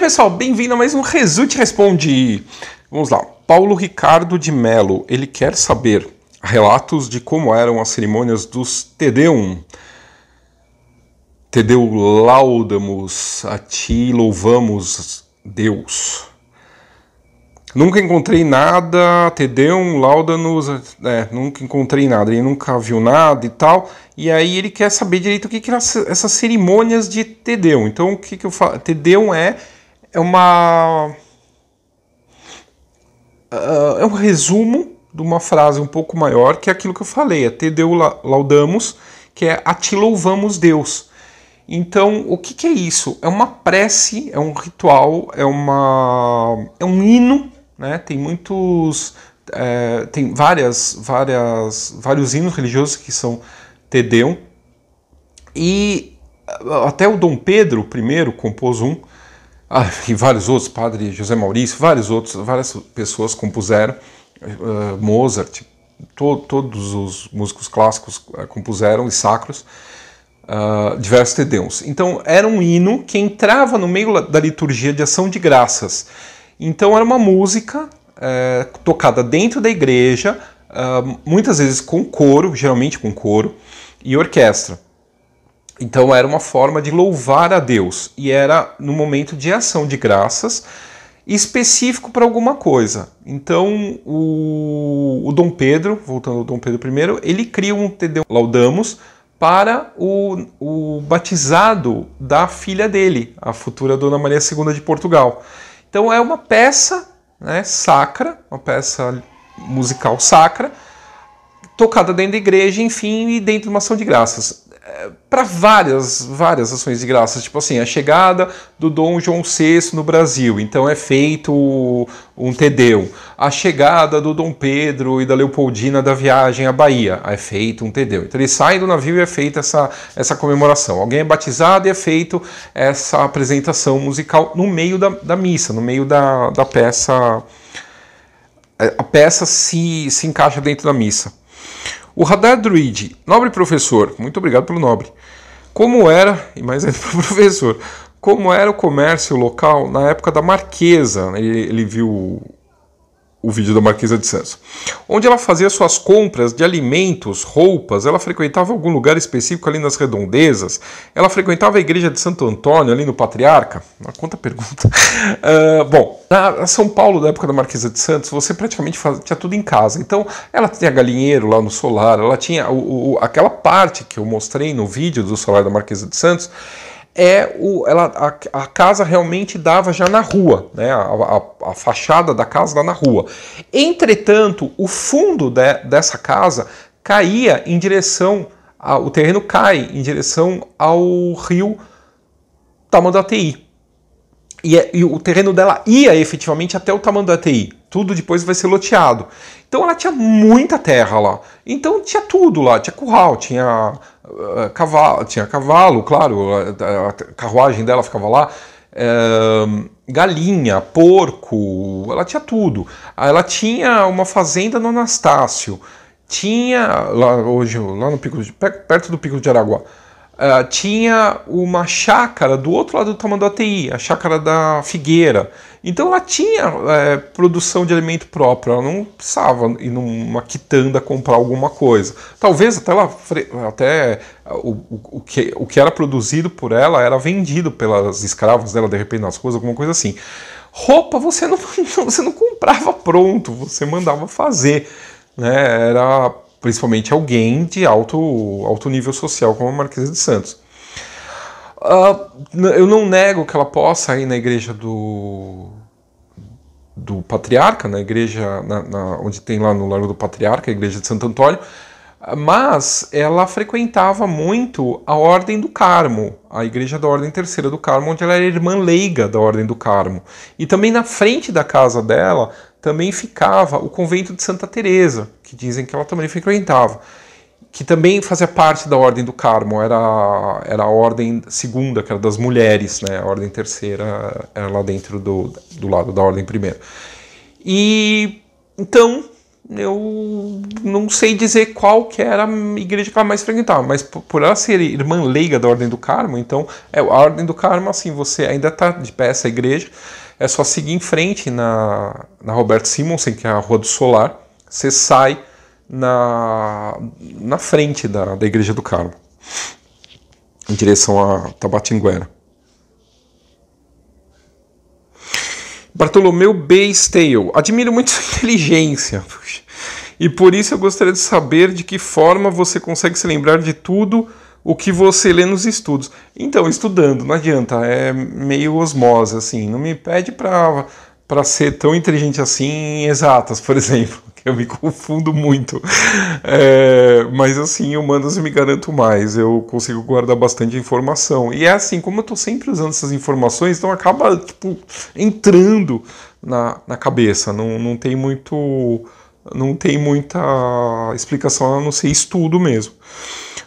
aí, pessoal, bem-vindo a mais um Resute Responde. Vamos lá. Paulo Ricardo de Melo, ele quer saber relatos de como eram as cerimônias dos Tedeum. Tedeu laudamos, a ti louvamos, Deus. Nunca encontrei nada, Tedeum, lauda é, nunca encontrei nada, ele nunca viu nada e tal. E aí ele quer saber direito o que, que eram essas cerimônias de Tedeum. Então o que, que eu falo? Tedeum é é uma. Uh, é um resumo de uma frase um pouco maior, que é aquilo que eu falei, é te deu laudamus, que é a ti louvamos Deus. Então, o que, que é isso? É uma prece, é um ritual, é, uma, é um hino, né? Tem muitos... É, tem várias, várias, vários hinos religiosos que são Te E ah, até o Dom Pedro I compôs um, ah, e vários outros, padre José Maurício, vários outros, várias pessoas compuseram, uh, Mozart, to, todos os músicos clássicos uh, compuseram e sacros uh, diversos tedeus. Então era um hino que entrava no meio da liturgia de ação de graças. Então era uma música eh, tocada dentro da igreja, ah, muitas vezes com coro, geralmente com coro e orquestra. Então era uma forma de louvar a Deus e era no momento de ação de graças específico para alguma coisa. Então o, o, Dom Pedro, voltando ao Dom Pedro I, ele cria um Te Laudamus para o, o batizado da filha dele, a futura Dona Maria II de Portugal. Então é uma peça né, sacra, uma peça musical sacra, tocada dentro da igreja, enfim, e dentro de uma ação de graças para várias, várias ações de graças, tipo assim, a chegada do Dom João VI no Brasil, então é feito um Tedeu. A chegada do Dom Pedro e da Leopoldina da viagem à Bahia, é feito um Tedeu. Então eles saem do navio e é feita essa, essa comemoração. Alguém é batizado e é feito essa apresentação musical no meio da, da missa, no meio da, da peça. É, a peça se, se encaixa dentro da missa. O radar druid, nobre professor, muito obrigado pelo nobre. Como era, e mais ainda para o professor, como era o comércio local na época da Marquesa? Ele, ele viu o vídeo da Marquesa de Santos, onde ela fazia suas compras de alimentos, roupas, ela frequentava algum lugar específico ali nas redondezas, ela frequentava a igreja de Santo Antônio, ali no Patriarca? Ah, quanta pergunta! Uh, bom, na São Paulo, da época da Marquesa de Santos, você praticamente fazia, tinha tudo em casa, então ela tinha galinheiro lá no solar, ela tinha o, o, aquela parte que eu mostrei no vídeo do solar da Marquesa de Santos, é o, ela, a, a, casa realmente dava já na rua, né? A, a, a fachada da casa dava na rua. Entretanto, o fundo de, dessa casa caía em direção, a, o terreno cai em direção ao rio Tamanduateí. E, é, e o terreno dela ia efetivamente até o Tamanduateí tudo depois vai ser loteado. Então ela tinha muita terra lá. Então tinha tudo lá, tinha curral, tinha uh, cavalo, tinha cavalo, claro, a, a carruagem dela ficava lá. Eh, galinha, porco, ela tinha tudo. Ela tinha uma fazenda no Anastácio, tinha lá hoje lá no pico de, perto do pico de Araguá, ah, tinha uma chácara do outro lado do Tamanduateí, a chácara da Figueira. Então ela tinha é, produção de alimento próprio, ela não precisava ir numa quitanda comprar alguma coisa. Talvez até, ela, até ah, o, o, o, que, o que era produzido por ela era vendido pelas escravas dela, de repente, nas ruas, alguma coisa assim. Roupa você não, você não comprava pronto, você mandava fazer. Né? Era principalmente alguém de alto, alto nível social como a Marquesa de Santos. Uh, eu não nego que ela possa ir na igreja do, do patriarca, na igreja na, na, onde tem lá no Largo do Patriarca, a igreja de Santo Antônio, mas ela frequentava muito a Ordem do Carmo, a igreja da Ordem Terceira do Carmo, onde ela era irmã leiga da Ordem do Carmo. E também na frente da casa dela também ficava o convento de Santa Teresa, que dizem que ela também frequentava, que também fazia parte da ordem do Carmo, era, era a ordem segunda, que era das mulheres, né? A ordem terceira era lá dentro do, do lado da ordem primeira. E então eu não sei dizer qual que era a igreja que ela mais frequentava, mas por ela ser irmã leiga da Ordem do Carmo, então é, a Ordem do Carmo, assim, você ainda está de pé essa igreja, é só seguir em frente na, na Robert Simonsen, que é a Rua do Solar. Você sai na, na frente da, da Igreja do Carmo, em direção a Tabatinguera. Bartolomeu B. Admiro muito sua inteligência. E por isso eu gostaria de saber de que forma você consegue se lembrar de tudo o que você lê nos estudos. Então, estudando, não adianta, é meio osmose, assim. Não me pede para para ser tão inteligente assim em exatas, por exemplo, que eu me confundo muito. É, mas assim, humanas eu me garanto mais, eu consigo guardar bastante informação. E é assim, como eu estou sempre usando essas informações, então acaba tipo, entrando na, na cabeça, não, não tem muito. Não tem muita explicação a não ser estudo mesmo.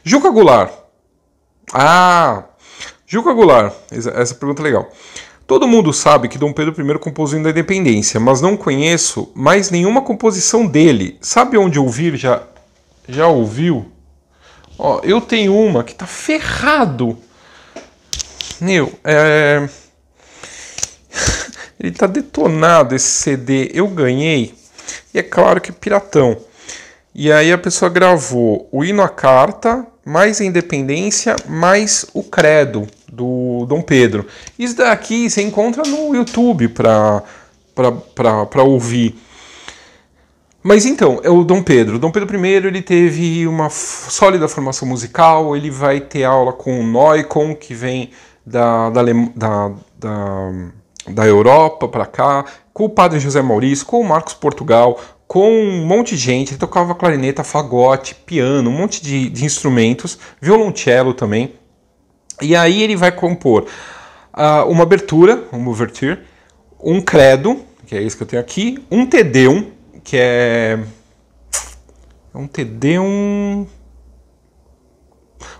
Juca Goulart, ah, Juca Goulart, essa pergunta é legal. Todo mundo sabe que Dom Pedro I compôs o Hino da Independência, mas não conheço mais nenhuma composição dele. Sabe onde ouvir? Já, já ouviu? Ó, eu tenho uma que tá ferrado. Meu, é... Ele tá detonado esse CD. Eu ganhei, e é claro que é piratão. E aí a pessoa gravou o Hino à Carta, mais a independência, mais o credo do Dom Pedro. Isso daqui você encontra no YouTube para ouvir. Mas então, é o Dom Pedro. Dom Pedro I ele teve uma sólida formação musical, ele vai ter aula com o Neukon, que vem da, da, da, da, da Europa para cá, com o padre José Maurício, com o Marcos Portugal, com um monte de gente, ele tocava clarineta, fagote, piano, um monte de, de instrumentos, violoncelo também. E aí ele vai compor uh, uma abertura, uma overture, um credo, que é isso que eu tenho aqui, um tedeum, que é, é um tedeum,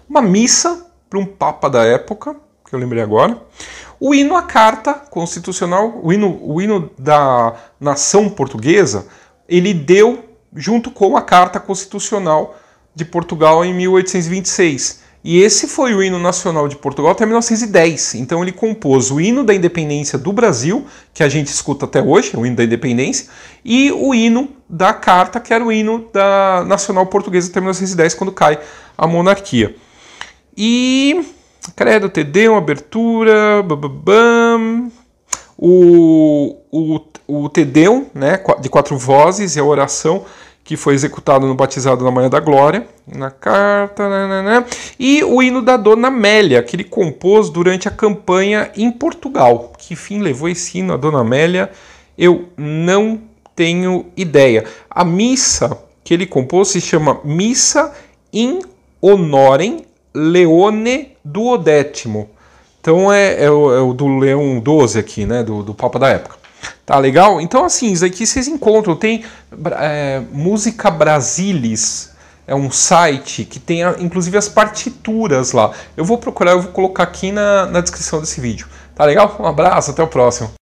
uma missa para um papa da época, que eu lembrei agora. O hino à carta constitucional, o hino, o hino da nação portuguesa, ele deu junto com a Carta Constitucional de Portugal em 1826. E esse foi o hino nacional de Portugal até 1910. Então ele compôs o hino da independência do Brasil, que a gente escuta até hoje, é o hino da independência, e o hino da Carta, que era o hino da nacional portuguesa até 1910, quando cai a monarquia. E credo, TD, uma abertura, bababam. O, o o Tedeu, né, de quatro vozes, é a oração que foi executada no batizado na Manhã da Glória, na carta, nananã, né, né, né, e o hino da Dona Amélia, que ele compôs durante a campanha em Portugal. Que fim levou esse hino a Dona Amélia? Eu não tenho ideia. A missa que ele compôs se chama Missa in Honorem Leone Duodécimo. Então é, é, o, é o do Leão XII aqui, né, do, do Papa da época. Tá legal? Então, assim, isso aqui vocês encontram. Tem é, Música Brasilis, é um site que tem ah, inclusive as partituras lá. Eu vou procurar, eu vou colocar aqui na, na descrição desse vídeo. Tá legal? Um abraço, até o próximo.